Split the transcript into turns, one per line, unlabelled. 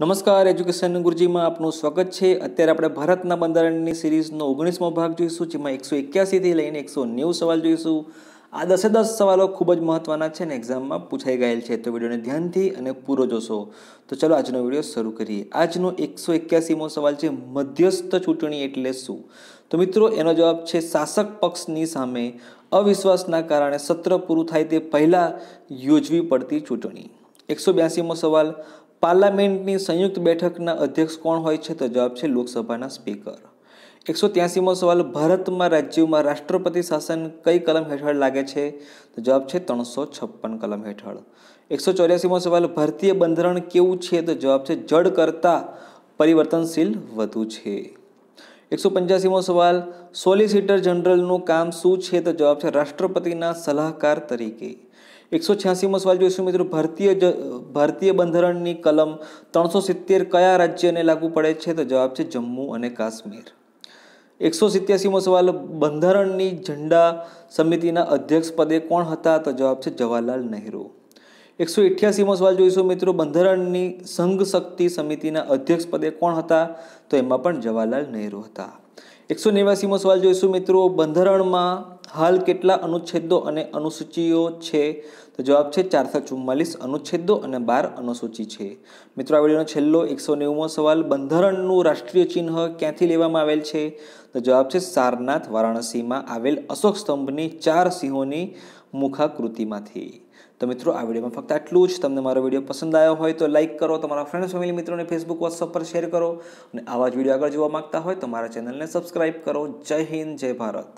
નમસ્કાર એજ્યુકેશન ગુરુજીમાં આપનું સ્વાગત છે અત્યારે આપણે ભારતના બંધારણની સિરીઝનો ઓગણીસમો ભાગ જોઈશું જેમાં એકસો એક્યાસીથી લઈને એકસો નેવું સવાલ જોઈશું આ દસે દસ સવાલો ખૂબ જ મહત્ત્વના છે અને એક્ઝામમાં પૂછાઈ ગયેલ છે તો વિડીયોને ધ્યાનથી અને પૂરો જોશો તો ચલો આજનો વિડીયો શરૂ કરીએ આજનો એકસો એક્યાસીમો સવાલ છે મધ્યસ્થ ચૂંટણી એટલે શું તો મિત્રો એનો જવાબ છે શાસક પક્ષની સામે અવિશ્વાસના કારણે સત્ર પૂરું થાય તે પહેલાં યોજવી પડતી ચૂંટણી એકસો બ્યાસીમો સવાલ પાર્લામેન્ટની સંયુક્ત બેઠકના અધ્યક્ષ કોણ હોય છે તો જવાબ છે લોકસભાના સ્પીકર એકસો ત્યાસીમો સવાલ ભારતમાં રાજ્યોમાં રાષ્ટ્રપતિ શાસન કઈ કલમ હેઠળ લાગે છે તો જવાબ છે ત્રણસો છપ્પન કલમ હેઠળ એકસો ચોર્યાસીમો સવાલ ભારતીય બંધારણ કેવું છે તો જવાબ છે જડ કરતાં પરિવર્તનશીલ વધુ છે એકસો પંચ્યાસીમો સવાલ સોલિસિટર જનરલનું કામ શું છે તો જવાબ છે રાષ્ટ્રપતિના સલાહકાર તરીકે એકસો છ્યાસીમો સવાલ જોઈશું મિત્રો ભારતીય ભારતીય બંધારણની કલમ ત્રણસો સિત્તેર કયા રાજ્યને લાગુ પડે છે તો જવાબ છે જમ્મુ અને કાશ્મીર એકસો સિત્યાસીમો સવાલ બંધારણની ઝંડા સમિતિના અધ્યક્ષ પદે કોણ હતા તો જવાબ છે જવાહરલાલ નહેરુ એકસો અઠ્યાસીમો સવાલ જોઈશું મિત્રો બંધારણની સંઘ શક્તિ સમિતિના અધ્યક્ષ પદે કોણ હતા તો એમાં પણ જવાહરલાલ નહેરુ હતા એકસો નેવ્યાસીમો સવાલ જોઈશું મિત્રો બંધારણમાં હાલ કેટલા અનુચ્છેદો અને અનુસૂચિઓ છે તો જવાબ છે ચારસો ચુમ્માલીસ અનુચ્છેદો અને બાર અનુસૂચિ છે મિત્રો આ વિડીયોનો છેલ્લો એકસો નેવુંમો સવાલ બંધારણનું રાષ્ટ્રીય ચિહ્ન ક્યાંથી લેવામાં આવેલ છે તો જવાબ છે સારનાથ વારાણસીમાં આવેલ અશોક સ્તંભની ચાર સિંહોની મુખાકૃતિમાંથી તો મિત્રો આ વિડીયોમાં ફક્ત આટલું જ તમને મારો વિડીયો પસંદ આવ્યો હોય તો લાઇક કરો તમારા ફ્રેન્ડ્સ ફેમિલી મિત્રોને ફેસબુક વોટ્સઅપ પર શેર કરો અને આવા જ વિડીયો આગળ જોવા માંગતા હોય તો મારા ચેનલને સબસ્ક્રાઇબ કરો જય હિન્દ જય ભારત